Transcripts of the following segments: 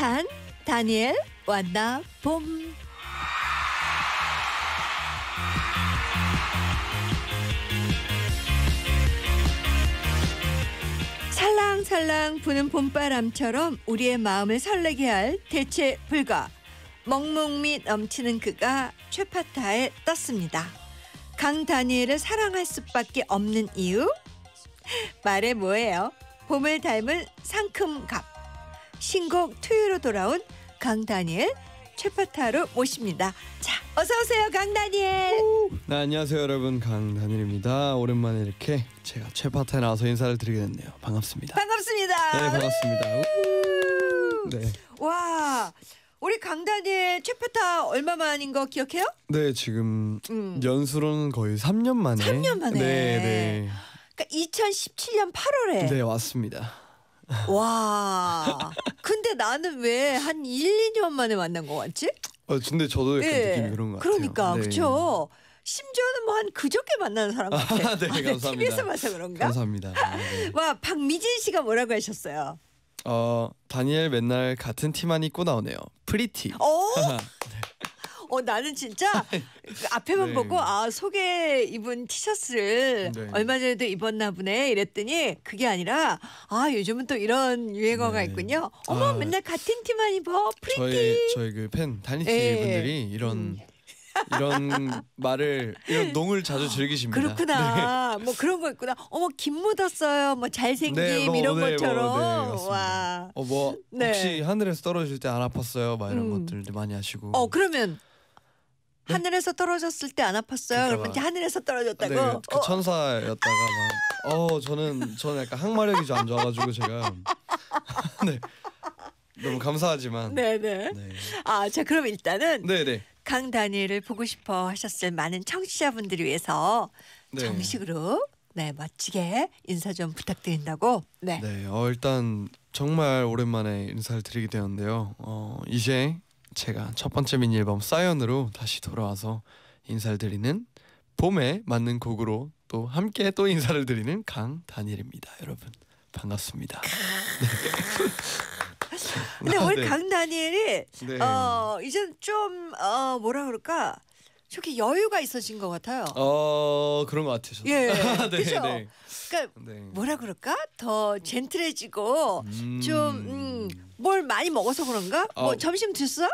단 다니엘 왔나 봄. 살랑살랑 부는 봄바람처럼 우리의 마음을 설레게 할 대체 불가 멍멍미 넘치는 그가 최파타에 떴습니다. 강 다니엘을 사랑할 수밖에 없는 이유 말해 뭐예요? 봄을 닮은 상큼갑. 신곡 투유로 돌아온 강다니엘 최파타로 모십니다. 자, 어서 오세요, 강다니엘. 오, 네, 안녕하세요, 여러분. 강다니엘입니다. 오랜만에 이렇게 제가 최파타에 나와서 인사를 드리게 됐네요. 반갑습니다. 반갑습니다. 네, 반갑습니다. 네. 와. 우리 강다니엘 최파타 얼마 만인 거 기억해요? 네, 지금 음. 연수로는 거의 3년 만에. 3년 만에. 네, 네. 그러니까 2017년 8월에. 네, 왔습니다. 와. 근데 나는 왜 한 1, 2년 만에 만난 거 같지? 아, 근데 저도 약간 네. 느낌이 그런 것 같아요. 그러니까 네. 그렇죠. 심지어는 뭐 한 그저께 만나는 사람 같아. 아, 네, 감사합니다. TV에서 봐서 그런가? 감사합니다. 네. 네. 와, 박미진 씨가 뭐라고 하셨어요? 어, 다니엘 맨날 같은 티만 입고 나오네요. 프리티. 어? 네. 어 나는 진짜 그 앞에만 네. 보고 아 속에 입은 티셔츠를 네. 얼마 전에도 입었나 보네 이랬더니 그게 아니라 아 요즘은 또 이런 유행어가 네. 있군요. 아, 어머 아, 맨날 같은 티만 입어 프리티. 저희 저희 그팬 달리티 예. 분들이 이런 음. 이런 말을 이런 농을 자주 즐기십니다. 그렇구나. 네. 뭐 그런 거 있구나. 어머 김 묻었어요. 뭐 잘생김 네, 뭐, 이런 네, 뭐, 것처럼. 네, 어, 뭐, 와. 네. 어뭐 혹시 하늘에서 떨어질 때 안 아팠어요? 막 이런 음. 것들 많이 하시고. 어 그러면 네. 하늘에서 떨어졌을 때 안 아팠어요. 그러니까 그면 하늘에서 떨어졌다고. 네, 어. 그 어, 천사였다가 막, 어 저는 저는 약간 항마력이 좀 안 좋아가지고 제가 네 너무 감사하지만 네, 네. 네. 아, 자 그럼 일단은 네네 강다니엘을 보고 싶어 하셨을 많은 청취자분들을 위해서 네. 정식으로 네 멋지게 인사 좀 부탁드린다고. 네. 네, 어, 일단 정말 오랜만에 인사를 드리게 되었는데요. 어, 이제 제가 첫 번째 미니 앨범 사연으로 다시 돌아와서 인사를 드리는 봄에 맞는 곡으로 또 함께 또 인사를 드리는 강다니엘입니다. 여러분 반갑습니다. 근데 아, 우리 네. 강다니엘이 네. 어, 이젠 좀 어, 뭐라 그럴까 저렇게 여유가 있어진 것 같아요. 어 그런 것 같으셨어요. 예, 네, 그렇죠. 그러니까 네. 뭐라 그럴까 더 젠틀해지고 음. 좀뭘 음, 많이 먹어서 그런가? 아, 뭐 어. 점심 드셨어?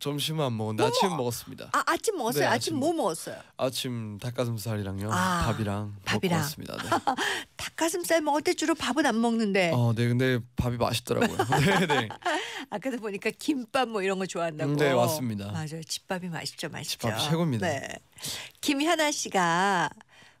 점심안 먹었는데 뭐 아침 먹... 먹었습니다. 아 아침 먹었어요. 네, 아침, 아침, 뭐 먹었어요? 아침 닭가슴살이랑요. 아, 밥이랑 밥이랑 습니다 네. 닭가슴살 먹을 때 주로 밥은 안 먹는데. 어, 네, 근데 밥이 맛있더라고요. 네, 네. 아까도 보니까 김밥 뭐 이런 거 좋아한다고. 네, 맞습니다. 맞아요. 집밥이 맛있죠, 맛있죠. 집밥 최고입니다. 네. 김현아 씨가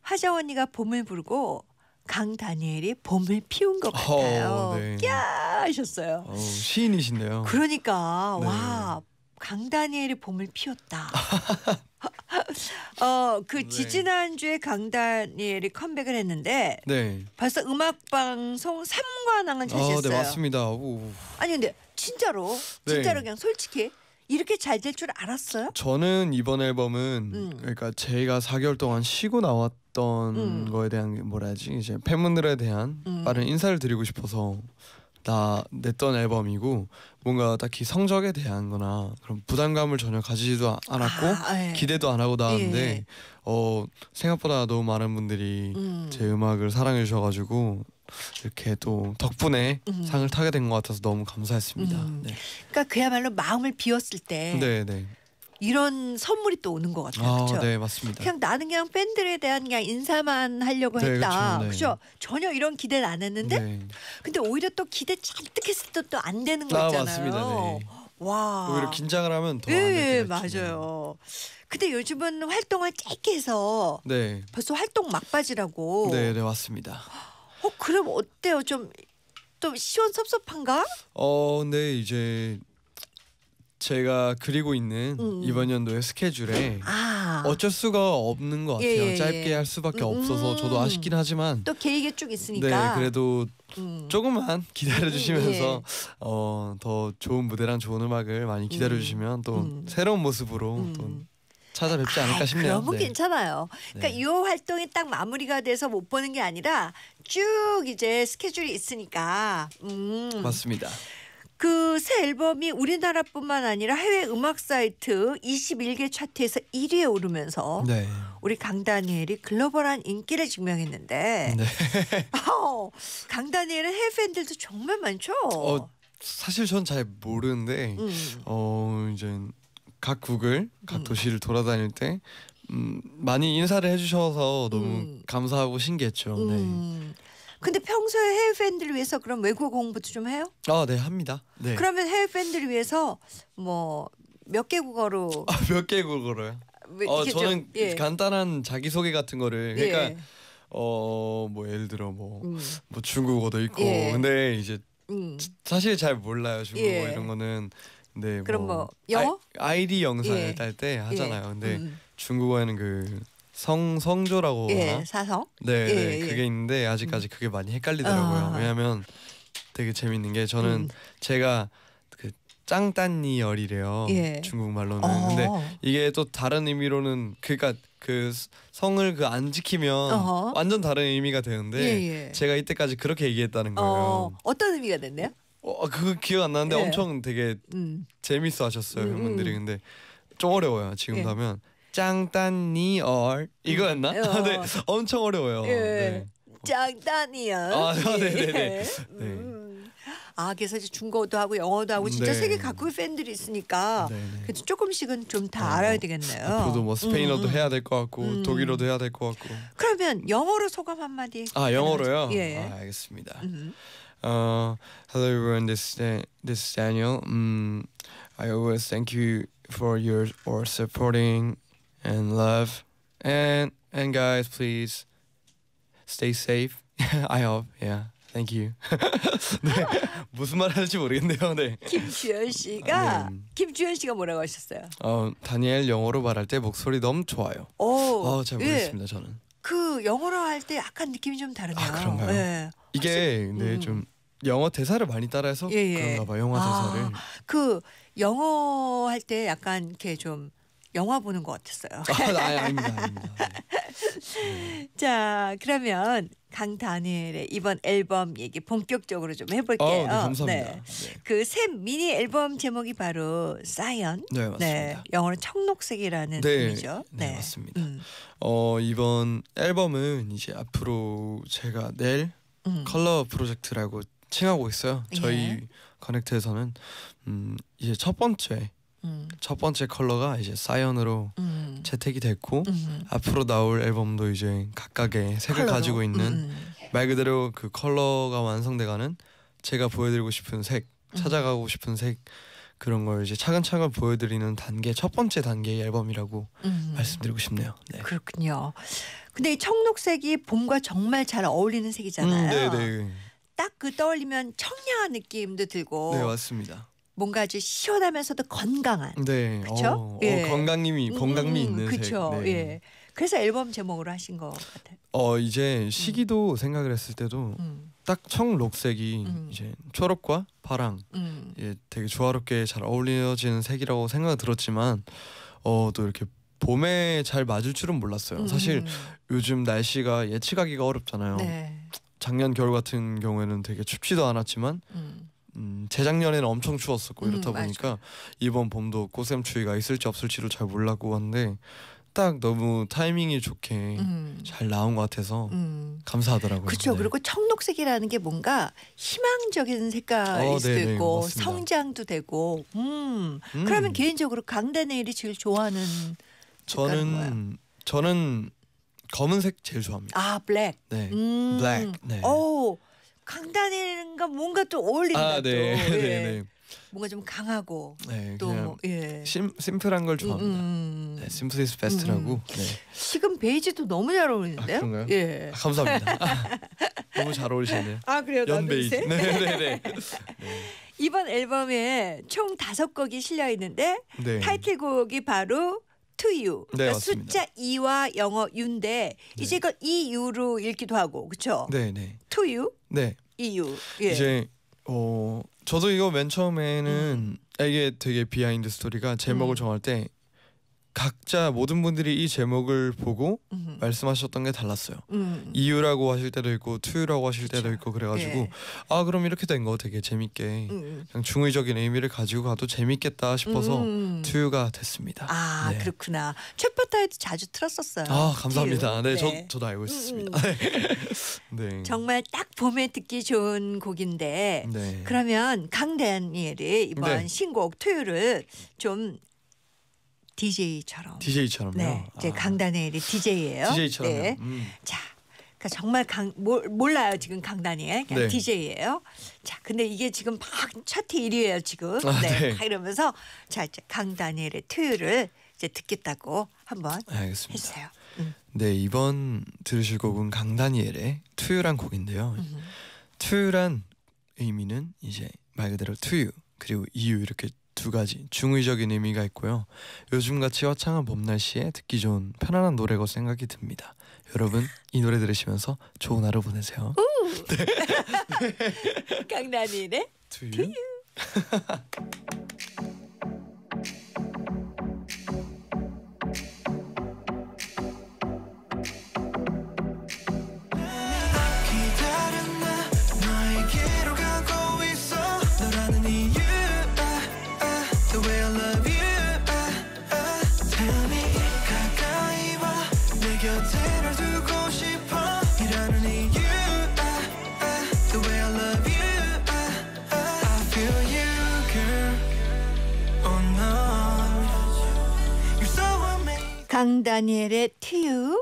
화정 언니가 봄을 부르고 강 다니엘이 봄을 피운 것 어, 같아요. 어, 네. 하셨어요. 어, 시인이신데요. 그러니까 네. 와강 다니엘이 봄을 피웠다. 어그 네. 지지난 주에 강 다니엘이 컴백을 했는데 네. 벌써 음악 방송 3관왕을 차지했어요. 아, 네 맞습니다. 오. 아니 근데 진짜로 네. 진짜로 그냥 솔직히 이렇게 잘 될 줄 알았어요? 저는 이번 앨범은 음. 그러니까 제가 4개월 동안 쉬고 나왔. 했던 음. 거에 대한 뭐라지 이제 팬분들에 대한 음. 빠른 인사를 드리고 싶어서 나 냈던 앨범이고 뭔가 딱히 성적에 대한거나 그런 부담감을 전혀 가지지도 아, 않았고 아, 아 예. 기대도 안 하고 나왔는데 예, 예. 어 생각보다 너무 많은 분들이 음. 제 음악을 사랑해 주셔가지고 이렇게 또 덕분에 음. 상을 타게 된 것 같아서 너무 감사했습니다. 음. 네. 그러니까 그야말로 마음을 비웠을 때. 네네. 네. 이런 선물이 또 오는 것 같아요. 아, 그렇죠? 네, 맞습니다. 그냥 나는 그냥 팬들에 대한 그냥 인사만 하려고 네, 했다. 그렇죠? 네. 전혀 이런 기대를안 했는데 네. 근데 오히려 또 기대 잔뜩 했을 때 또 안 되는 거 아, 있잖아요. 아, 맞습니다. 네. 와. 오히려 긴장을 하면 더안 예, 맞아요. 네. 근데 요즘은 활동을 짧게 해서 네. 벌써 활동 막바지라고. 네, 네 맞습니다. 어, 그럼 어때요? 좀 좀 시원섭섭한가? 어, 네 이제 제가 그리고 있는 음, 음. 이번 연도의 스케줄에 아. 어쩔 수가 없는 것 같아요. 예, 예. 예. 짧게 할 수밖에 음, 없어서 음. 저도 아쉽긴 하지만 또 계획이 쭉 있으니까. 네, 그래도 음. 조금만 기다려 주시면서 예, 예. 어, 더 좋은 무대랑 좋은 음악을 많이 기다려 주시면 또 새로운 모습으로 또 찾아뵙지 아, 않을까 싶네요. 너무 네. 괜찮아요. 그러니까 네. 활동이 딱 마무리가 돼서 못 보는 게 아니라 쭉 이제 스케줄이 있으니까. 음. 맞습니다. 그새 앨범이 우리나라뿐만 아니라 해외 음악 사이트 21개 차트에서 1위에 오르면서 네. 우리 강다니엘이 글로벌한 인기를 증명했는데 네. 어, 강다니엘은 해외 팬들도 정말 많죠. 어, 사실 전 잘 모르는데 음. 어 이제 각 국을 각 음. 도시를 음. 돌아다닐 때 음, 많이 인사를 해주셔서 너무 음. 감사하고 신기했죠. 네. 음. 근데 평소에 해외 팬들을 위해서 그럼 외국 어 공부도 좀 해요? 아, 네, 합니다. 네. 그러면 해외 팬들을 위해서 뭐 몇 개국어로 아, 몇 개국어로요? 어, 저는 좀, 예. 간단한 자기 소개 같은 거를 예. 그러니까 예. 어, 어뭐 예를 들어 뭐뭐 음. 뭐 중국어도 있고 예. 근데 이제 음. 사실 잘 몰라요 중국어 예. 이런 거는 네, 그럼 뭐, 뭐 영어? 아이, 디 영상을 예. 딸때 하잖아요. 근데 음. 중국어에는 그 성성조라고 예, 사성. 네, 예, 네 예. 예. 그게 있는데 아직까지 음. 그게 많이 헷갈리더라고요. 아. 왜냐하면 되게 재밌는 게 저는 음. 제가 그 짱딴니 열이래요. 예. 중국 말로는. 어. 근데 이게 또 다른 의미로는 그니까 그 성을 그 안 지키면 어허. 완전 다른 의미가 되는데 예, 제가 이때까지 그렇게 얘기했다는 어, 거예요. 어, 떤 의미가 됐나요? 어, 그거 기억 안 나는데 엄청 되게 음. 재밌어 하셨어요, 음, 형분들이. 음. 근데 좀 어려워요. 지금 예. 하면 짱따니얼 이거였나? 음. 아, 네. 어. 네, 엄청 어려워요. 예. 네. 짱따니얼. 아, 네네네. 네, 네, 예. 음. 아, 그래서 이제 중국어도 하고 영어도 하고 진짜 세계 각국의 팬들이 있으니까 그래도 조금씩은 좀다 어, 알아야 되겠네요. 앞으도뭐 아, 스페인어도 음. 해야 될 것 같고 음. 독일어도 해야 될 것 같고. 그러면 영어로 소감 한마디. 아, 영어로요? 예. 아, 알겠습니다. 음. 어, Uh, hello everyone. This is this is Daniel. Um, I always thank you for your or supporting and love and and guys please stay safe I hope yeah thank you 네 무슨 말 하는지 모르겠네요 네 김주현 씨가 네. 김주현 씨가 뭐라고 하셨어요 어 다니엘 영어로 말할 때 목소리 너무 좋아요 어잘 예. 모르겠습니다 예. 저는 그 영어로 할 때 약간 느낌이 좀 다르네요 아 그런가요 예. 이게 확실히, 네, 음. 좀 영어 대사를 많이 따라해서 예, 예. 그런가 봐 영화 아, 대사를 그 영어 할 때 약간 이렇게 좀 영화 보는 것 같았어요. 아, 아니, 아닙니다. 아닙니다. 네. 자, 그러면 강다니엘의 이번 앨범 얘기 본격적으로 좀 해볼게요. 어, 네, 감사합니다. 네. 네. 그샘 미니 앨범 제목이 바로 사이 네, 맞습니다. 네, 영어로 청록색이라는 의미죠. 네, 맞습니다. 음. 어, 이번 앨범은 이제 앞으로 제가 내 음. 컬러 프로젝트라고 칭하고 있어요. 저희 예. 커넥트에서는 음, 이제 첫 번째 음. 첫 번째 컬러가 이제 사연으로 음. 채택이 됐고 음. 앞으로 나올 앨범도 이제 각각의 색을 컬러로? 가지고 있는 음. 말 그대로 그 컬러가 완성돼가는 제가 보여드리고 싶은 색 음. 찾아가고 싶은 색 그런 걸 이제 차근차근 보여드리는 단계 첫 번째 단계의 앨범이라고 말씀드리고 싶네요. 네. 그렇군요. 근데 이 청록색이 봄과 정말 잘 어울리는 색이잖아요. 네, 네. 딱 그 떠올리면 청량한 느낌도 들고. 네, 맞습니다. 뭔가 아주 시원하면서도 건강한. 네. 그렇죠. 예. 건강님이 음, 건강미 음, 있는. 그렇죠. 네. 예. 그래서 앨범 제목으로 하신 것 같아요. 어 이제 시기도 음. 생각을 했을 때도 음. 딱 청록색이 음. 이제 초록과 파랑 음. 예, 되게 조화롭게 잘 어울려지는 색이라고 생각이 들었지만 어또 이렇게 봄에 잘 맞을 줄은 몰랐어요. 사실 음. 요즘 날씨가 예측하기가 어렵잖아요. 네. 작년 겨울 같은 경우에는 되게 춥지도 않았지만 음, 재작년에는 엄청 추웠었고 음, 이렇다 음, 보니까 맞아. 이번 봄도 꽃샘추위가 있을지 없을지도잘 몰랐고 한데 딱 너무 타이밍이 좋게 음. 잘 나온 것 같아서 음. 감사하더라고요. 그렇죠. 네. 그리고 청록색이라는 게 뭔가 희망적인 색깔일 어, 수도 네네, 있고 맞습니다. 성장도 되고. 음. 음. 그러면 개인적으로 강다네일이 제일 좋아하는 저는 뭐야? 저는 검은색 제일 좋아합니다. 아 블랙. 네. 블랙. 음. 네. 오. 강단이가 뭔가 좀 어울린다 아, 네. 또. 네, 예. 네, 뭔가 좀 강하고 네, 또 뭐, 예. 심, 플한걸 좋아합니다. 음, 음, 음. 네, 심플 이즈 베스트라고. 음. 네. 지금 베이지도 너무 잘 어울리는데요? 아, 예. 아, 감사합니다. 아, 너무 잘 어울리시네요. 아 그래요? 연 베이지. 네, 네, 네. 네. 이번 앨범에 총 다섯 곡이 실려 있는데 네. 타이틀곡이 바로 to you. 네, 그러니까 숫자 2와 영어 유인데 네. 이제 그 이걸 EU로 읽기도 하고 그렇죠? 네, 네. to you. 네. EU. 예. 이제 어 저도 이거 맨 처음에는 음. 이게 되게 비하인드 스토리가 제목을 음. 정할 때 각자 모든 분들이 이 제목을 보고 음흠. 말씀하셨던 게 달랐어요. 음. 이유라고 하실 때도 있고 투유라고 하실 그쵸. 때도 있고 그래가지고 예. 아 그럼 이렇게 된 거 되게 재밌게 음, 음. 그냥 중의적인 의미를 가지고 가도 재밌겠다 싶어서 음. 투유가 됐습니다. 아 네. 그렇구나. 챗바타에도 자주 틀었었어요. 아 감사합니다. 네, 네, 저, 네. 도 알고 있습니다. 음, 음. 네. 정말 딱 봄에 듣기 좋은 곡인데 네. 그러면 강다니엘이 이번 네. 신곡 투유를 좀 DJ처럼. DJ처럼요. 네, 이제 아. 강단의 DJ예요. DJ처럼. 네. 음. 자, 그러니까 정말 강 몰, 몰라요 지금 강단이 그냥 그러니까 네. DJ예요. 자, 근데 이게 지금 막 차트 1위예요 지금. 아, 네. 네. 이러면서 자 이제 강다니엘의 투유를 이제 듣겠다고 한번 알겠습니다. 해주세요. 음. 네 이번 들으실 곡은 강다니엘의 투유란 곡인데요. 투유란 의미는 이제 말 그대로 투유 그리고 이유 이렇게 두 가지 중의적인 의미가 있고요. 요즘같이 화창한 봄날씨에 듣기 좋은 편안한 노래고 생각이 듭니다. 여러분 이 노래 들으시면서 좋은 하루 보내세요. 강남이네. 두유. 앤 다니엘의 TU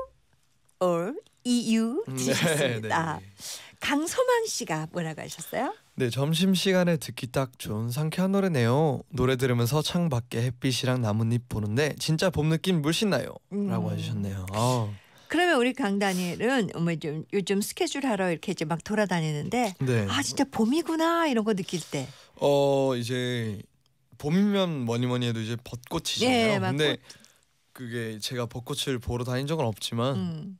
or EU 음, 네, 주셨습니다. 네, 네. 강소망 씨가 뭐라고 하셨어요? 네, 점심 시간에 듣기 딱 좋은 상쾌한 노래네요. 노래 들으면서 창밖에 햇빛이랑 나뭇잎 보는데 진짜 봄 느낌 물씬 나요.라고 음. 하셨네요. 아. 그러면 우리 강다니엘은 뭐 좀 요즘 스케줄 하러 이렇게 이제 막 돌아다니는데 네. 아 진짜 봄이구나 이런 거 느낄 때. 어 이제 봄이면 뭐니 뭐니 해도 이제 벚꽃이잖아요. 예, 근데 꽃, 그게 제가 벚꽃을 보러 다닌 적은 없지만 음.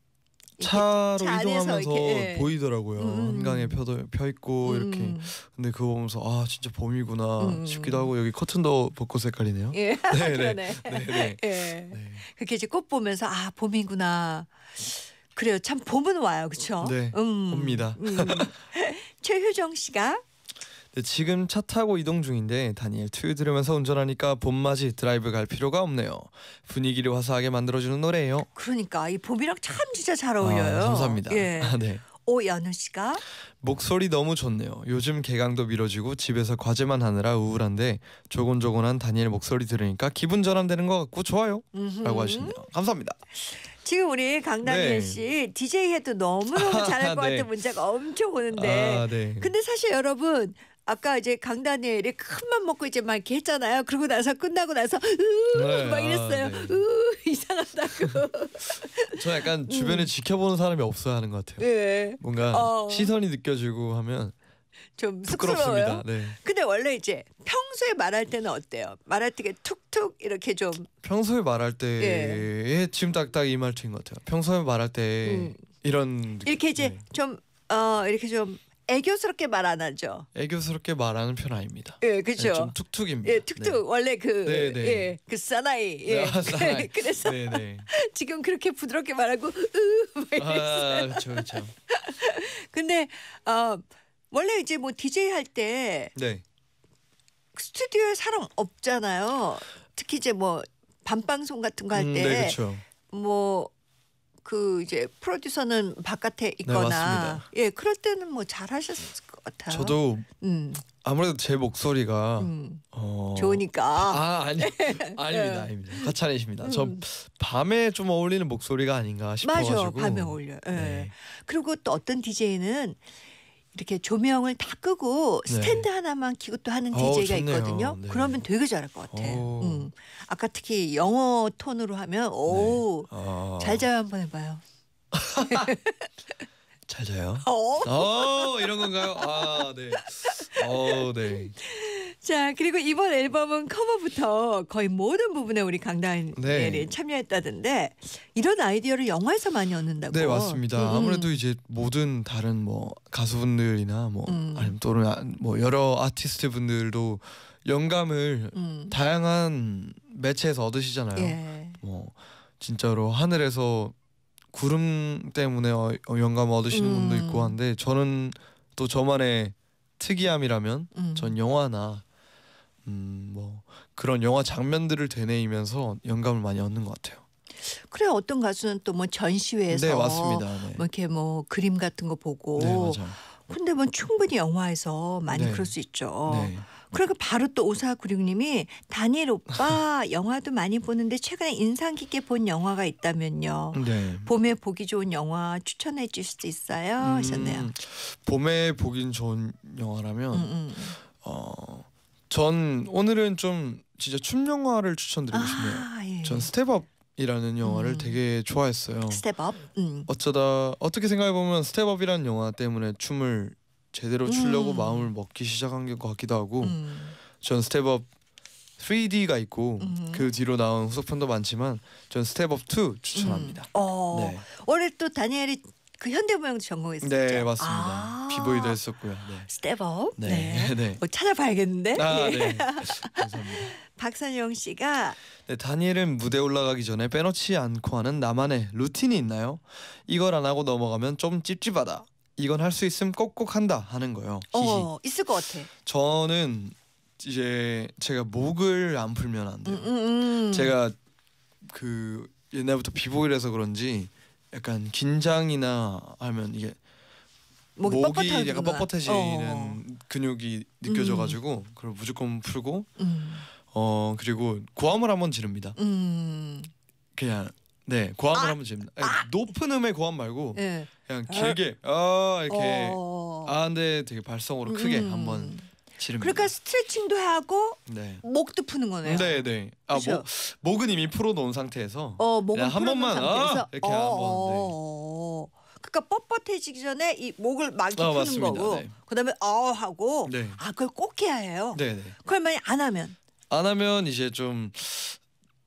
차로 차 이동하면서 이렇게, 예. 보이더라고요. 음. 음. 한강에 펴도, 펴 있고 음. 이렇게. 근데 그거 보면서 아 진짜 봄이구나 음. 싶기도 하고 여기 커튼도 벚꽃 색깔이네요. 예. 네, 네, 네, 네. 예. 네. 그렇게 이제 꽃 보면서 아 봄이구나. 그래요. 참 봄은 와요, 그렇죠? 네. 음. 옵니다. 음. 최효정 씨가 네, 지금 차 타고 이동 중인데 다니엘 투유 들으면서 운전하니까 봄맞이 드라이브 갈 필요가 없네요. 분위기를 화사하게 만들어주는 노래예요. 그러니까 이 봄이랑 참 진짜 잘 아, 어울려요. 아, 감사합니다. 예. 아, 네. 오연우 어, 씨가 목소리 너무 좋네요. 요즘 개강도 미뤄지고 집에서 과제만 하느라 우울한데 조곤조곤한 다니엘 목소리 들으니까 기분 전환되는 것 같고 좋아요. 음흠. 라고 하시네요. 감사합니다. 지금 우리 강다니 네. 씨 DJ 해도 너무너무 아, 잘할 아, 네. 같은 문자가 엄청 오는데 아, 네. 근데 사실 여러분 아까 이제 강다니엘이 큰맘 먹고 이제 막 이렇게 했잖아요. 그러고 나서 끝나고 나서 으막 네, 아, 이랬어요. 아, 네. 으 이상하다고. 저 약간 주변에 음. 지켜보는 사람이 없어야 하는 것 같아요. 네. 뭔가 어. 시선이 느껴지고 하면 좀 부끄럽습니다. 네. 근데 원래 이제 평소에 말할 때는 어때요? 말할 때 툭툭 이렇게 좀 평소에 말할 때에 예. 지금 딱딱 이 말투인 것 같아요. 평소에 말할 때 음. 이런 이렇게 이제 네. 좀 어, 이렇게 좀 애교스럽게 말 안 하죠. 애교스럽게 말하는 편 아닙니다. 예, 그렇죠. 네, 좀 툭툭입니다. 예, 툭툭 네. 원래 그 네, 네. 예, 그 사나이. 예. 아, 사나이. 그래서 네네. 네. 지금 그렇게 부드럽게 말하고 으. 뭐 아, 그렇죠, 그렇죠. 근데 어, 원래 이제 뭐 DJ 할 때 네. 스튜디오에 사람 없잖아요. 특히 이제 뭐 밤방송 같은 거 할 때뭐 음, 네, 그 이제 프로듀서는 바깥에 네, 있거나 네, 예 그럴 때는 뭐 잘하셨을 것 같아요. 저도 음. 아무래도 제 목소리가 음. 어... 좋으니까 아 아니 네. 아닙니다 아닙니다 가차내십니다. 음. 저 밤에 좀 어울리는 목소리가 아닌가 싶어가지고 맞아 밤에 어울려. 네. 예. 네. 그리고 또 어떤 디제이는 이렇게 조명을 다 끄고 네. 스탠드 하나만 키고 또 하는 DJ가 오, 있거든요. 네. 그러면 되게 잘할 것 같아. 어. 음. 아까 특히 영어 톤으로 하면 오잘 네. 어. 자요 한번 해봐요. 잘 자요. 어? 어 이런 건가요? 아 네. 어 네. 자 그리고 이번 앨범은 커버부터 거의 모든 부분에 우리 강다현이 네. 참여했다던데 이런 아이디어를 영화에서 많이 얻는다고. 네 맞습니다. 음. 아무래도 이제 모든 다른 뭐 가수분들이나 뭐 음. 아니면 또는 아, 뭐 여러 아티스트 분들도 영감을 음. 다양한 매체에서 얻으시잖아요. 예. 뭐 진짜로 하늘에서 구름 때문에 어, 어 영감 얻으시는 음. 분도 있고 음. 한데 저는 또 저만의 특이함이라면 음. 전 영화나 음, 뭐 그런 영화 장면들을 되뇌이면서 영감을 많이 얻는 것 같아요. 그래 어떤 가수는 또 뭐 전시회에서 네, 맞습니다. 네. 뭐 이렇게 뭐 그림 같은 거 보고 네, 맞아요. 근데 뭐 충분히 영화에서 많이 네. 그럴 수 있죠. 네. 그러니까 바로 또 오사구룡님이 단일 오빠 영화도 많이 보는데 최근에 인상 깊게 본 영화가 있다면요. 네. 봄에 보기 좋은 영화 추천해 주실 수 있어요? 음, 하셨네요. 봄에 보기 좋은 영화라면 음음. 음. 어. 전 오늘은 좀 진짜 춤 영화를 추천드리고 아, 싶네요. 아, 예. 전 스텝업이라는 영화를 음. 되게 좋아했어요. 스텝업. 음. 어쩌다 어떻게 생각해 보면 스텝업이라는 영화 때문에 춤을 제대로 추려고 음. 마음을 먹기 시작한 것 같기도 하고 음. 전 스텝업 3D가 있고 음. 그 뒤로 나온 후속 편도 많지만 전 스텝업 2 추천합니다. 음. 어. 네. 원래 또 다니엘이 그 현대무용도 전공했었죠. 네 맞습니다. 아. 비보이도 했었고요. 네. 스텝업. 네. 네. 네. 뭐 찾아봐야겠는데. 아, 네. 감사합니다. 박선영 씨가 네, 다니엘은 무대 올라가기 전에 빼놓지 않고 하는 나만의 루틴이 있나요? 이걸 안 하고 넘어가면 좀 찝찝하다. 이건 할 수 있음 꼭꼭 한다 하는 거예요. 어, 있을 것 같아. 저는 이제 제가 목을 안 풀면 안 돼요. 음, 음, 음. 제가 그 옛날부터 비보이라서 그런지 약간 긴장이나 하면 이게 목이, 목이 약간 뻣뻣해지는 어, 어. 근육이 느껴져가지고 음. 그걸 무조건 풀고 음. 어 그리고 고함을 한번 지릅니다. 음. 그냥 네 고함을 아! 하면 됩니다. 아 높은 음의 고함 말고 네. 그냥 길게 아 이렇게 어. 아 근데 되게 발성으로 크게 음. 한번 지릅니다. 그러니까 스트레칭도 하고 네. 목도 푸는 거네요. 네, 네. 아, 목, 목은 이미 풀어 놓은 상태에서 어, 목은 한 번만 아, 상태에서? 아! 이렇게 어, 한번 어, 네. 어. 그러니까 뻣뻣해지기 전에 이 목을 막이 아, 푸는 맞습니다. 거고 네. 그다음에 어 하고 네. 아 그걸 꼭 해야 해요. 네, 네. 그걸 만약 안 하면 안 하면 이제 좀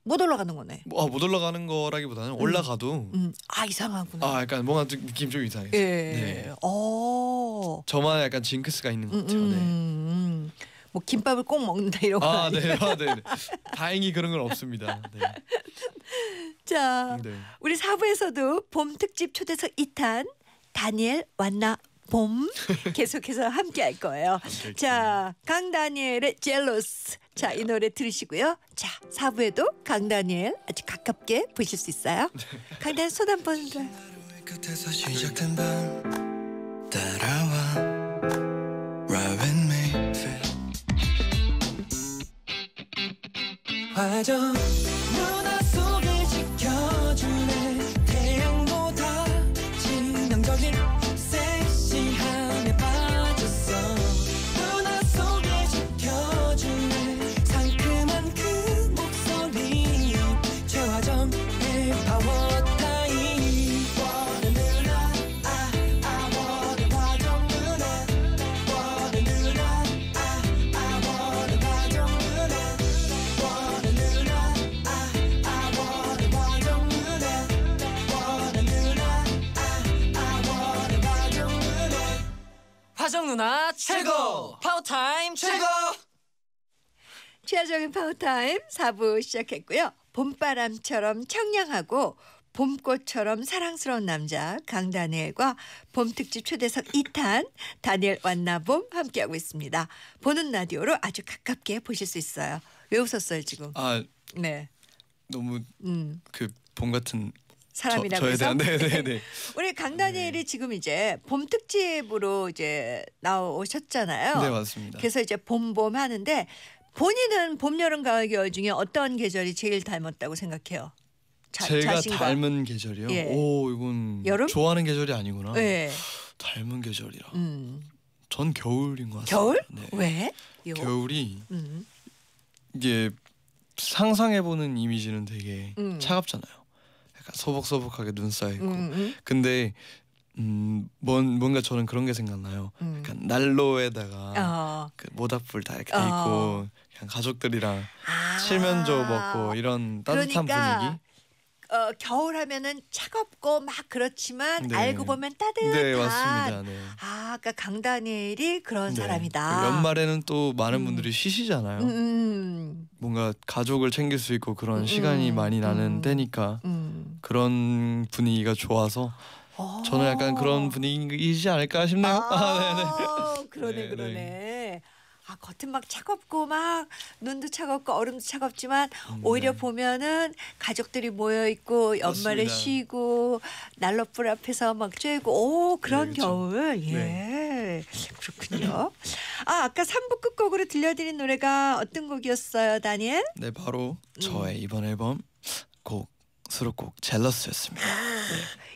못 올라가는 거네. 뭐, 아, 못 올라가는 거라기보다는 음. 올라가도 음. 아 이상하구나. 아 약간 뭔가 좀 느낌 좀 이상해. 예. 네. 어. 저만 약간 징크스가 있는 것 같아요. 음, 음, 네. 뭐 김밥을 꼭 먹는다 이런 거. 아, 네, 아, 네, 네. 다행히 그런 건 없습니다. 네. 자, 네. 우리 사부에서도 봄 특집 초대석 2탄 다니엘 완나 봄 계속해서 함께 할 거예요. 자, 강다니엘의 Jealous. 자, 이 노래 들으시고요. 자, 4부에도 강다니엘 아주 가깝게 보실 수 있어요. 강다니엘 손한 번. 끝에 누나 최고! 파워타임 최고! 최하정의 파워타임 4부 시작했고요. 봄바람처럼 청량하고 봄꽃처럼 사랑스러운 남자 강다니엘과 봄특집 초대석 2탄 다니엘 완나봄 함께하고 있습니다. 보는 라디오로 아주 가깝게 보실 수 있어요. 왜 웃었어요 지금? 아, 네. 너무 음. 그봄 같은 사람이라고 저, 해서 네네네. 네, 네. 우리 강다니엘이 네. 지금 이제 봄 특집으로 이제 나오셨잖아요. 네 맞습니다. 그래서 이제 봄봄 하는데 본인은 봄 여름 가을 겨울 중에 어떤 계절이 제일 닮았다고 생각해요? 자, 제가 자신과. 닮은 계절이요? 예. 오 이건 여름? 좋아하는 계절이 아니구나. 예. 닮은 계절이라. 음. 전 겨울인 것 같아요. 겨울? 네. 왜? 요? 겨울이 음. 이게 상상해보는 이미지는 되게 음. 차갑잖아요. 약간 소복소복하게 눈 쌓여 있고 음음. 근데 음, 뭔, 뭔가 저는 그런 게 생각나요. 음. 약간 난로에다가 어. 그 모닥불 다 이렇게 어. 있고 그냥 가족들이랑 아. 칠면조 먹고 이런 따뜻한 그러니까 분위기. 어, 겨울 하면은 차갑고 막 그렇지만 네. 알고 보면 따뜻한 네, 맞습니다. 네. 아, 그러니까 강다니엘이 그런 네. 사람이다. 그 연말에는 또 많은 음. 분들이 쉬시잖아요. 음, 음. 뭔가 가족을 챙길 수 있고 그런 음. 시간이 음. 많이 나는 때니까 그런 분위기가 좋아서 어. 저는 약간 그런 분위기이지 않을까 싶네요. 아, 아, 그러네, 네, 그러네. 아, 겉은 막 차갑고 막 눈도 차갑고 얼음도 차갑지만 음, 네. 오히려 보면은 가족들이 모여 있고 연말에 그습니다 쉬고 난로불 앞에서 막 쬐고 오 그런 네, 그렇죠. 겨울 예 네. 그렇군요. 아 아까 3부 끝곡으로 들려드린 노래가 어떤 곡이었어요, 다니엘? 네 바로 저의 음. 이번 앨범 곡 수록곡 젤러스였습니다. 아,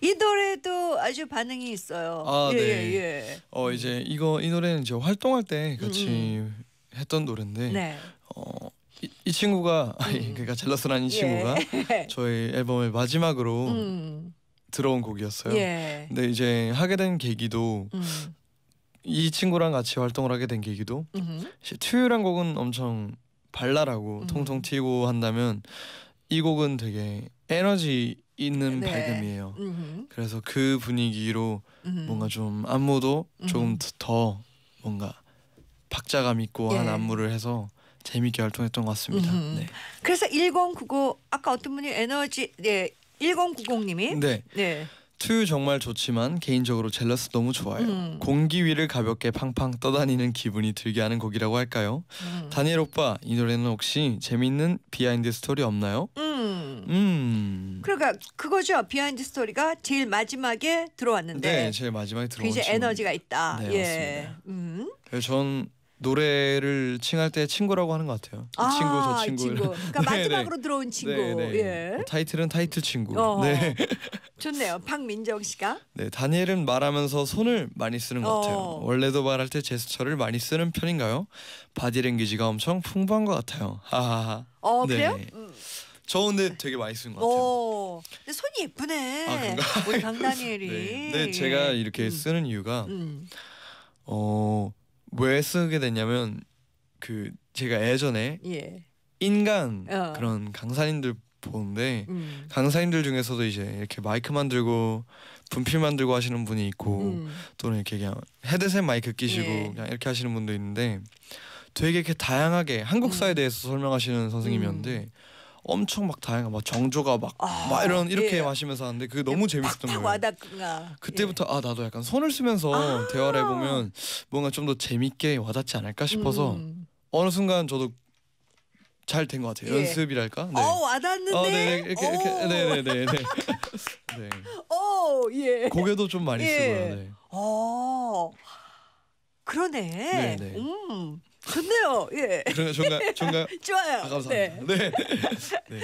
예. 이 노래도 아주 반응이 있어요. 아, 네. 예, 네. 예. 어 이제 이거 이 노래는 제 활동할 때 음, 같이 음. 했던 노래인데 네. 어, 이, 이 친구가 음. 그러니까 젤러스라는 이 예. 친구가 예. 저희 앨범을 마지막으로 음. 들어온 곡이었어요. 예. 근데 이제 하게 된 계기도 음. 이 친구랑 같이 활동을 하게 된 계기도 투유란 곡은 엄청 발랄하고 음. 통통 튀고 한다면 이 곡은 되게 에너지 있는 네. 밝음이에요. 음흠. 그래서 그 분위기로 음흠. 뭔가 좀 안무도 음흠. 더 뭔가 박자감 있고 예. 한 안무를 해서 재미있게 활동했던 것 같습니다. 네. 그래서 1099 아까 어떤 분이 에너지 네 1090님이 네. 네. 투 정말 좋지만 개인적으로 젤러스 너무 좋아요. 음. 공기 위를 가볍게 팡팡 떠다니는 기분이 들게 하는 곡이라고 할까요? 음. 다니엘 오빠 이 노래는 혹시 재밌는 비하인드 스토리 없나요? 음. 음. 그러니까 그거죠 비하인드 스토리가 제일 마지막에 들어왔는데. 네, 제일 마지막에 들어온. 굉장히 에너지가 있다. 네, 예. 맞습니다. 음. 그래 노래를 칭할 때 친구라고 하는 것 같아요. 이 아, 친구 저 아, 친구. 친구. 그러니까 네, 마지막으로 네. 들어온 네, 친구. 네, 예. 어, 타이틀은 타이틀 친구. 어, 네. 좋네요. 박민정 씨가. 네, 다니엘은 말하면서 손을 많이 쓰는 것 같아요. 어. 원래도 말할 때 제스처를 많이 쓰는 편인가요? 바디랭귀지가 엄청 풍부한 것 같아요. 하하하. 어 네. 그래요? 음. 저 근데 되게 많이 쓰는 것 같아요. 근데 손이 예쁘네. 아, 그런가? 우리 강다니엘이. 네. 네. 제가 이렇게 음. 쓰는 이유가 음. 어. 왜 쓰게 됐냐면 그 제가 예전에 예. 인간 어. 그런 강사님들 보는데 음. 강사님들 중에서도 이제 이렇게 마이크 만들고 분필 만들고 하시는 분이 있고 음. 또는 이렇게 그냥 헤드셋 마이크 끼시고 예. 그냥 이렇게 하시는 분도 있는데 되게 이렇게 다양하게 한국사에 음. 대해서 설명하시는 선생님이었는데 음. 엄청 막 다양한 막 정조가 막, 아, 막 이런 이렇게 예. 마시면서 하는데 그게 너무 예, 재밌었던 거예요. 와닿구나. 그때부터 예. 아 나도 약간 손을 쓰면서 아 대화를 해보면 뭔가 좀 더 재밌게 와닿지 않을까 싶어서 음. 어느 순간 저도 잘 된 것 같아요. 예. 연습이랄까. 네. 어 와닿는데. 어, 네네, 네, 이렇게, 이렇게, 네네 네네. 네, 네, 네. 오 예. 고개도 좀 많이 쓰고요. 예. 네. 어 그러네. 네네. 음. 좋네요. 예. 좋가 좋가 좋가 좋아요. 아, 감사합니다. 네. 네. 네.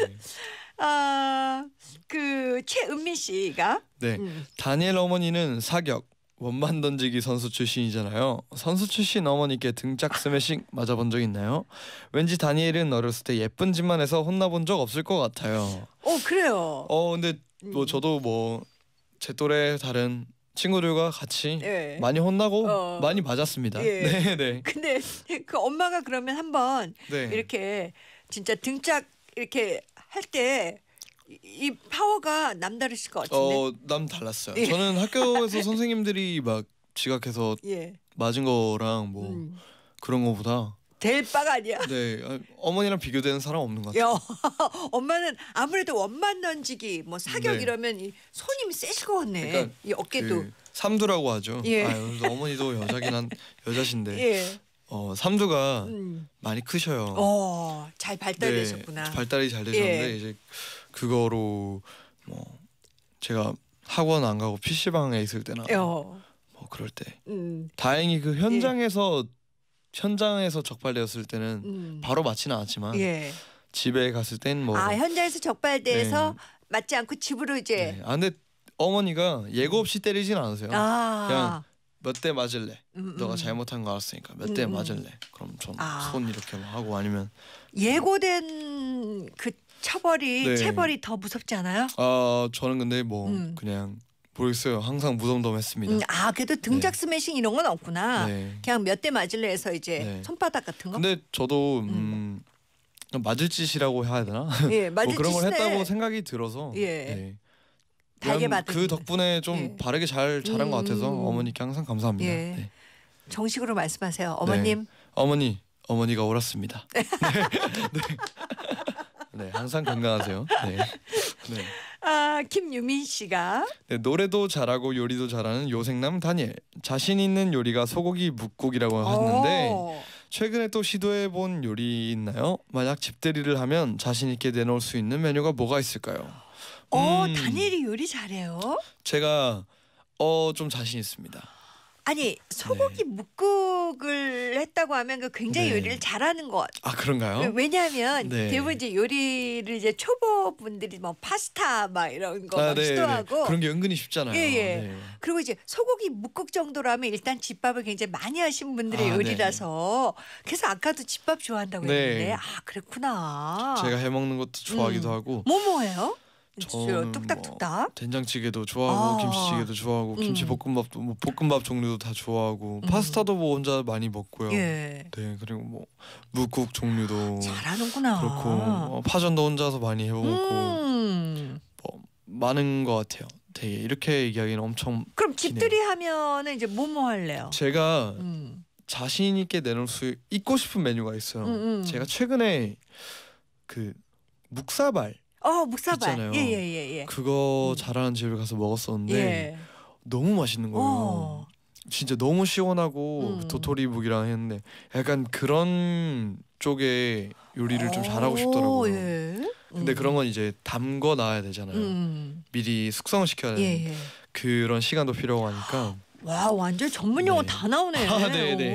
아그 최은미 씨가 네 음. 다니엘 어머니는 사격 원반 던지기 선수 출신이잖아요. 선수 출신 어머니께 등짝 스매싱 맞아본 적 있나요? 왠지 다니엘은 어렸을 때 예쁜 집만해서 혼나본 적 없을 것 같아요. 어 그래요. 어 근데 뭐 음. 저도 뭐 제 또래 다른 친구들과 같이 예. 많이 혼나고 어. 많이 맞았습니다. 예. 네, 네. 근데 그 엄마가 그러면 한번 네. 이렇게 진짜 등짝 이렇게 할 때 이 파워가 남다르실 것 어, 같은데. 어, 남 달랐어요. 예. 저는 학교에서 선생님들이 막 지각해서 예. 맞은 거랑 뭐 음. 그런 거보다 될 바가 아니야. 네, 아, 어머니랑 비교되는 사람 없는 것 같아요. 엄마는 아무래도 원만 던지기, 뭐 사격 네. 이러면 이 손이 세실 것 같네. 그러니까 이 어깨도. 그 삼두라고 하죠. 예. 아유, 어머니도 여자긴 한 여자신데. 예. 어 삼두가 음. 많이 크셔요. 어, 잘 발달되셨구나. 네, 발달이 잘 예. 되셨는데 예. 이제 그거로 뭐 제가 학원 안 가고 PC방에 있을 때나 어. 뭐 그럴 때 음. 다행히 그 현장에서 예. 현장에서 적발되었을 때는 음. 바로 맞지는 않았지만 예. 집에 갔을 땐뭐아 현장에서 적발돼서 네. 맞지 않고 집으로 이제 네. 아 근데 어머니가 예고 없이 때리진 않으세요. 아. 그냥 몇 대 맞을래. 음, 음. 너가 잘못한 거 알았으니까 몇대 음, 음. 맞을래. 그럼 좀손 아. 이렇게 뭐 하고 아니면 예고된 그 처벌이 네. 체벌이 더 무섭지 않아요? 아 저는 근데 뭐 음. 그냥 모르겠어요. 항상 무덤덤했습니다. 음, 아 그래도 등짝 네. 스매싱 이런 건 없구나. 네. 그냥 몇 대 맞을래 해서 이제 네. 손바닥 같은 거. 근데 저도 음, 음. 맞을 짓이라고 해야 되나? 예, 뭐 맞을 뭐 그런 걸 했다고 생각이 들어서. 예. 예. 그 덕분에 좀 예. 바르게 잘 자란 것 같아서 음. 어머니께 항상 감사합니다. 예. 네. 정식으로 말씀하세요, 어머님. 네. 어머니, 어머니가 옳았습니다. 네. 항상 건강하세요. 네. 아, 김유민 씨가 네, 노래도 잘하고 요리도 잘하는 요생남 다니엘. 자신 있는 요리가 소고기 묵국이라고 하는데 최근에 또 시도해 본 요리 있나요? 만약 집들이를 하면 자신 있게 내놓을 수 있는 메뉴가 뭐가 있을까요? 어, 음. 다니엘이 요리 잘해요. 제가 어 좀 자신 있습니다. 아니 소고기 네. 묵국 작곡을 했다고 하면 그 굉장히 네. 요리를 잘하는 것. 아 그런가요? 왜냐하면 네. 대부분 이제 요리를 이제 초보 분들이 뭐 파스타 막 이런 거 아, 네, 네, 시도하고 그런 게 은근히 쉽잖아요. 예, 예. 네. 그리고 이제 소고기 묵국 정도라면 일단 집밥을 굉장히 많이 하신 분들의 아, 네. 요리라서 그래서 아까도 집밥 좋아한다고 했는데 아 그렇구나. 제가 해 먹는 것도 좋아하기도 음. 하고. 뭐 뭐예요? 전 뭐 뚝딱뚝딱. 뭐 된장찌개도 좋아하고 아. 김치찌개도 좋아하고 음. 김치볶음밥도 뭐 볶음밥 종류도 다 좋아하고 음. 파스타도 뭐 혼자 많이 먹고요. 예. 네 그리고 뭐 무국 종류도 잘하는구나. 그렇고 어, 파전도 혼자서 많이 해먹고 음. 뭐 많은 것 같아요. 되게 이렇게 얘기하기는 엄청 그럼 집들이 기네요. 하면은 이제 뭐뭐 뭐 할래요? 제가 음. 자신 있게 내놓을 수 있고 싶은 메뉴가 있어요. 음, 음. 제가 최근에 그 묵사발 어 묵사발. 예예예 예, 예, 예. 그거 음. 잘하는 집에 가서 먹었었는데 예. 너무 맛있는 거예요. 어. 진짜 너무 시원하고 음. 도토리묵이랑 했는데 약간 그런 쪽에 요리를 좀 잘하고 싶더라고요. 예. 근데 음. 그런 건 이제 담궈 놔야 되잖아요. 음. 음. 미리 숙성시켜야 을 예, 되는 예, 그런 시간도 필요하니까. 와 완전 전문 용어 네. 다 나오네. 아, 네네. 네. 아,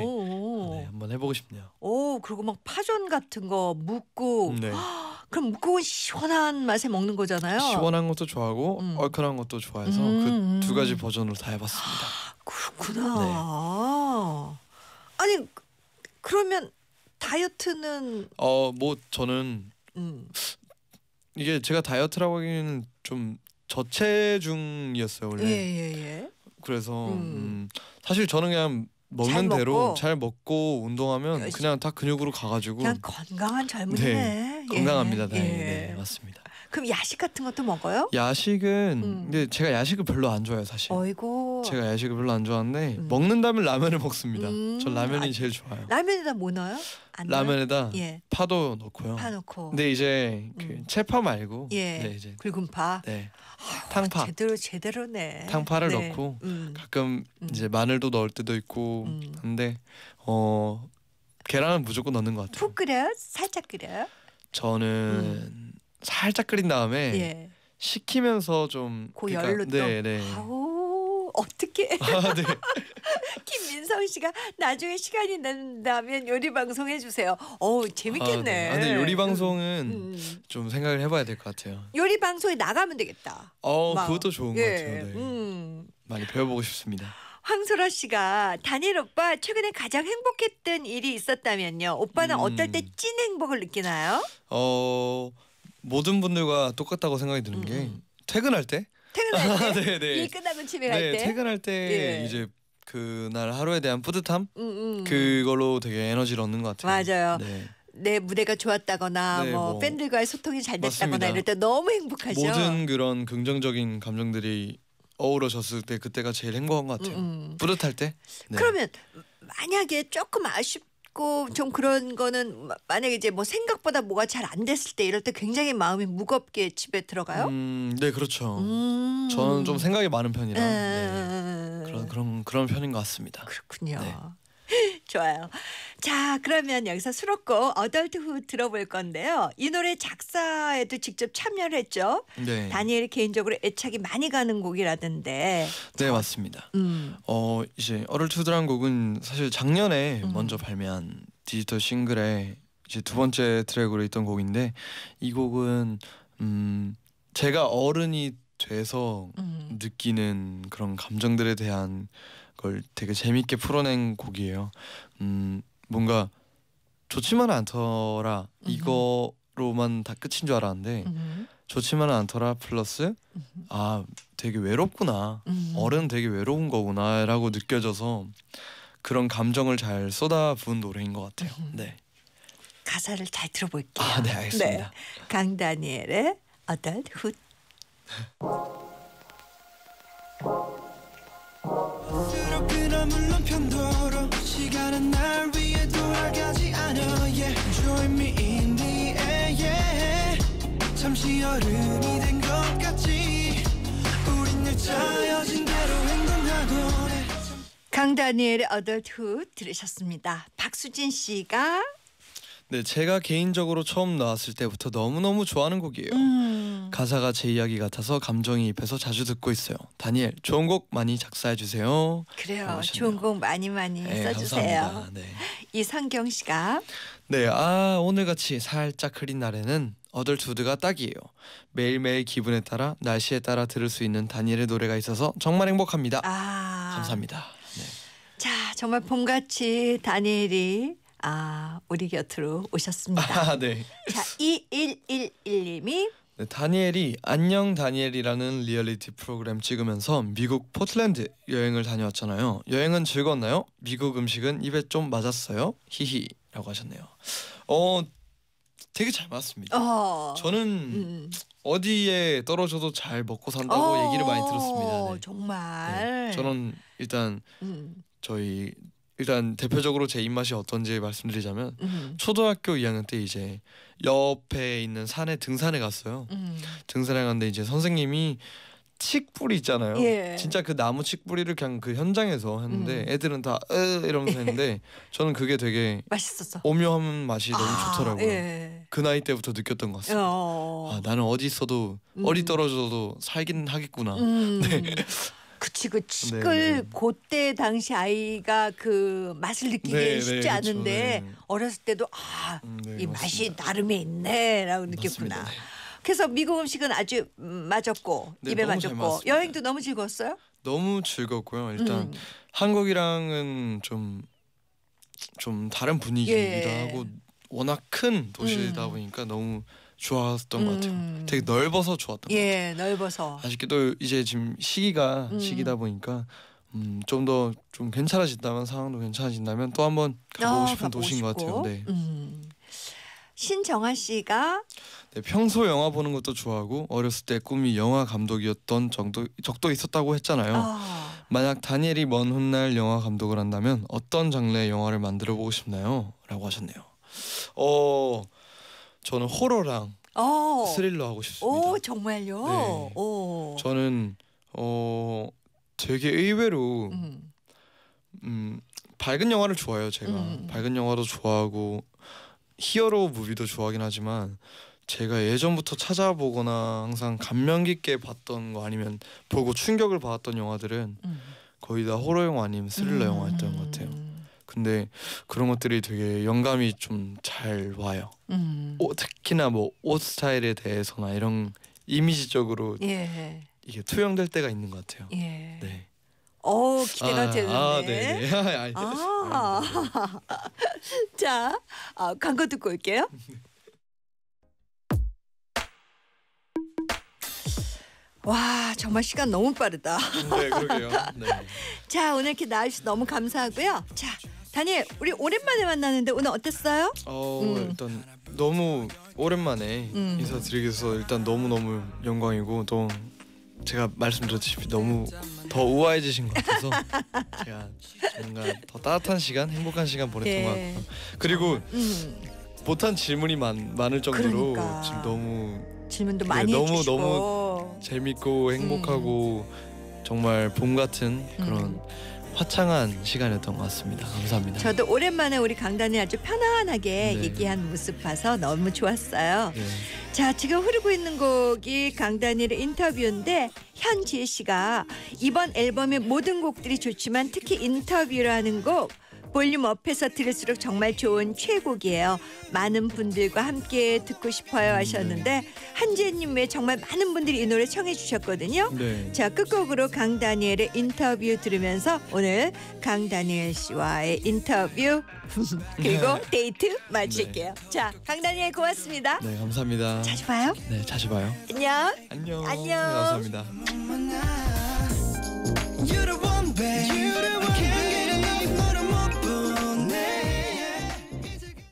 네, 한번 해보고 싶네요. 오 그리고 막 파전 같은 거 묵고. 네. 아, 그럼 그건 시원한 맛에 먹는 거잖아요. 시원한 것도 좋아하고 음. 얼큰한 것도 좋아해서 음. 그두 음. 가지 버전으로 다 해봤습니다. 아, 그렇구나. 네. 아니 그러면 다이어트는 어뭐 저는 음. 이게 제가 다이어트라고 하기에는 좀 저체중이었어요 원래. 예, 예, 예. 그래서 음. 음, 사실 저는 그냥 먹는 잘 대로 먹고. 잘 먹고 운동하면 예, 그냥 다 근육으로 가가지고 그냥 건강한 젊은이네. 네, 예. 건강합니다. 다행히 네, 예. 네, 맞습니다. 그럼 야식 같은 것도 먹어요? 야식은 음. 근데 제가 야식을 별로 안 좋아해요 사실. 어이고. 제가 야식을 별로 안 좋아하는데 음. 먹는다면 라면을 먹습니다. 음. 전 라면이 아, 제일 좋아요. 라면에다 뭐 넣어요? 라면에다 예. 파도 넣고요. 파 넣고. 근데 이제 그 채파 음. 말고 예. 네, 이제 굵은 파. 네. 탕파. 제대로 제대로네. 탕파를 네. 넣고 음. 가끔 음. 이제 마늘도 넣을 때도 있고 근데 어 계란은 무조건 넣는 것 같아요. 푹끓여 살짝 끓여 저는 살짝 끓인 다음에 예. 식히면서 좀 고열로 그 그러니까, 네, 네. 아우 어떻게? 아, 네. 김민성 씨가 나중에 시간이 된다면 요리 방송 해주세요. 어우 재밌겠네. 아, 네. 아, 네. 요리 음, 방송은 음, 음. 좀 생각을 해봐야 될 것 같아요. 요리 방송에 나가면 되겠다. 어 막. 그것도 좋은 예. 것 같아요. 네. 음. 많이 배워보고 싶습니다. 황소라 씨가 단일 오빠 최근에 가장 행복했던 일이 있었다면요. 오빠는 음. 어떨 때 찐 행복을 느끼나요? 어. 모든 분들과 똑같다고 생각이 드는 게 음. 음. 퇴근할 때 퇴근할 때 아, 네, 네. 일 끝나고 집에 갈 네, 퇴근할 때 예. 이제 그날 하루에 대한 뿌듯함 음, 음, 음. 그걸로 되게 에너지를 얻는 것 같아요. 맞아요. 네. 내 무대가 좋았다거나 네, 뭐, 뭐 팬들과의 소통이 잘 됐다거나 맞습니다. 이럴 때 너무 행복하죠. 모든 그런 긍정적인 감정들이 어우러졌을 때 그때가 제일 행복한 것 같아요. 음, 뿌듯할 때. 네. 그러면 만약에 조금 아쉽 있고 좀 그런 거는 만약에 이제 뭐 생각보다 뭐가 잘 안 됐을 때 이럴 때 굉장히 마음이 무겁게 집에 들어가요. 음, 네 그렇죠. 음. 저는 좀 생각이 많은 편이라 네. 그런 그런 그런 편인 것 같습니다. 그렇군요. 네. 좋아요. 자, 그러면 여기서 수록곡 어덜트후 들어볼 건데요. 이 노래 작사에도 직접 참여를 했죠. 네. 다니엘 개인적으로 애착이 많이 가는 곡이라던데. 네, 맞습니다. 음. 어, 이제 어덜트후드란 곡은 사실 작년에 음. 먼저 발매한 디지털 싱글의 이제 두 번째 트랙으로 있던 곡인데 이 곡은 음 제가 어른이 돼서 음. 느끼는 그런 감정들에 대한 걸 되게 재밌게 풀어낸 곡이에요. 음 뭔가 좋지만은 않더라 이거로만 다 끝인 줄 알았는데 좋지만은 않더라 플러스 아 되게 외롭구나 어른 되게 외로운 거구나라고 느껴져서 그런 감정을 잘 쏟아부은 노래인 것 같아요. 네. 가사를 잘 들어볼게요. 아, 네, 알겠습니다. 네. 강다니엘의 어떤 훗. 강다니엘의 어덜트 들으셨습니다. 박수진 씨가 네, 제가 개인적으로 처음 나왔을 때부터 너무너무 좋아하는 곡이에요. 음. 가사가 제 이야기 같아서 감정이 입해서 자주 듣고 있어요. 다니엘, 좋은 곡 많이 작사해 주세요. 그래요. 고맙습니다. 좋은 곡 많이 많이 네, 써주세요. 네. 이상경 씨가 네, 아 오늘같이 살짝 흐린 날에는 어덜투드가 딱이에요. 매일매일 기분에 따라 날씨에 따라 들을 수 있는 다니엘의 노래가 있어서 정말 행복합니다. 아. 감사합니다. 네. 자, 정말 봄같이 다니엘이 아, 우리 곁으로 오셨습니다. 아, 네. 자, 2111님이 네, 다니엘이 안녕 다니엘이라는 리얼리티 프로그램 찍으면서 미국 포틀랜드 여행을 다녀왔잖아요. 여행은 즐거웠나요? 미국 음식은 입에 좀 맞았어요? 히히라고 하셨네요. 어 되게 잘 맞습니다. 어. 저는 음. 어디에 떨어져도 잘 먹고 산다고 어. 얘기를 많이 들었습니다. 네. 정말. 네, 저는 일단 음. 저희 일단 대표적으로 제 입맛이 어떤지 말씀드리자면 음. 초등학교 2학년 때 이제 옆에 있는 산에 등산에 갔어요. 음. 등산에 갔는데 이제 선생님이 칡뿌리 있잖아요. 예. 진짜 그 나무 칡뿌리를 그냥 그 현장에서 했는데 음. 애들은 다 으 이러면서 했는데 저는 그게 되게 맛있었어. 오묘한 맛이 너무 아, 좋더라고요. 예. 그 나이 때부터 느꼈던 것 같습니다. 어. 아, 나는 어디 있어도 음. 어디 떨어져도 살긴 하겠구나. 음. 네. 그치 그치. 네, 네. 그때 당시 아이가 그 맛을 느끼기 네, 네, 쉽지 네, 않은데 그렇죠. 어렸을 때도 아이 음, 네, 맛이 나름이 있네라고 느꼈구나. 맞습니다. 그래서 미국 음식은 아주 맞았고 네, 입에 맞았고 여행도 너무 즐거웠어요? 너무 즐겁고요. 일단 음. 한국이랑은 좀좀 좀 다른 분위기기도 예. 하고 워낙 큰 도시다 음. 보니까 너무 좋았던 음. 것 같아요. 음. 되게 넓어서 좋았던 예, 것 같아요. 넓어서. 아쉽게도 이제 지금 시기가 음. 시기다 보니까 음, 좀 더 좀 괜찮아진다면 상황도 괜찮아진다면 또 한번 가보고 아, 싶은 도시인 것 같아요. 네. 음. 신정아 씨가 네, 평소 영화 보는 것도 좋아하고 어렸을 때 꿈이 영화 감독이었던 정도 적도 있었다고 했잖아요. 아. 만약 다니엘이 먼 훗날 영화 감독을 한다면 어떤 장르의 영화를 만들어 보고 싶나요? 라고 하셨네요. 어 저는 호러랑 오. 어. 스릴러 하고 싶습니다. 오 정말요? 네. 오. 저는 어 되게 의외로 음. 음 밝은 영화를 좋아해요. 제가 음. 밝은 영화도 좋아하고 히어로 무비도 좋아하긴 하지만 제가 예전부터 찾아보거나 항상 감명 깊게 봤던 거 아니면 보고 충격을 받았던 영화들은 음. 거의 다 호러 영화 아니면 스릴러 음. 영화였던 것 같아요. 근데 그런 것들이 되게 영감이 좀 잘 와요. 음. 오, 어, 특히나 뭐 옷 스타일에 대해서나 이런 이미지적으로 예. 이게 투영될 때가 있는 것 같아요. 예. 네. 어 기대가 아, 되는데. 아, 네네. 아, 아. 자, 아, 광고 듣고 올게요. 와 정말 시간 너무 빠르다. 네 그러게요. 네. 자 오늘 이렇게 나와주셔서 너무 감사하고요. 자 다니엘 우리 오랜만에 만나는데 오늘 어땠어요? 어 음. 일단 너무 오랜만에 음. 인사드리게 돼 일단 너무 너무 영광이고 또 제가 말씀드렸듯이 너무 더 우아해지신 것 같아서 제가 뭔가 더 따뜻한 시간, 행복한 시간 보냈던 예. 것같아 그리고 음. 못한 질문이 많, 많을 정도로 그러니까. 지금 너무 질문도 네, 많이 너무 해주시고. 너무 재밌고 행복하고 음. 정말 봄 같은 음. 그런. 화창한 시간이었던 것 같습니다. 감사합니다. 저도 오랜만에 우리 강단이 아주 편안하게 네. 얘기한 모습 봐서 너무 좋았어요. 네. 자, 지금 흐르고 있는 곡이 강단이의 인터뷰인데 현지혜 씨가 이번 앨범의 모든 곡들이 좋지만 특히 인터뷰라는 곡 볼륨 업해서 들을수록 정말 좋은 최곡이에요. 많은 분들과 함께 듣고 싶어요 하셨는데 음, 네. 한지혜님 외 정말 많은 분들이 이 노래 청해 주셨거든요. 네. 자 끝곡으로 강다니엘의 인터뷰 들으면서 오늘 강다니엘 씨와의 인터뷰 그리고 네. 데이트 네. 마칠게요. 네. 자 강다니엘 고맙습니다. 네 감사합니다. 자주 봐요. 네 자주 봐요. 안녕. 안녕. 안녕. 네, 감사합니다.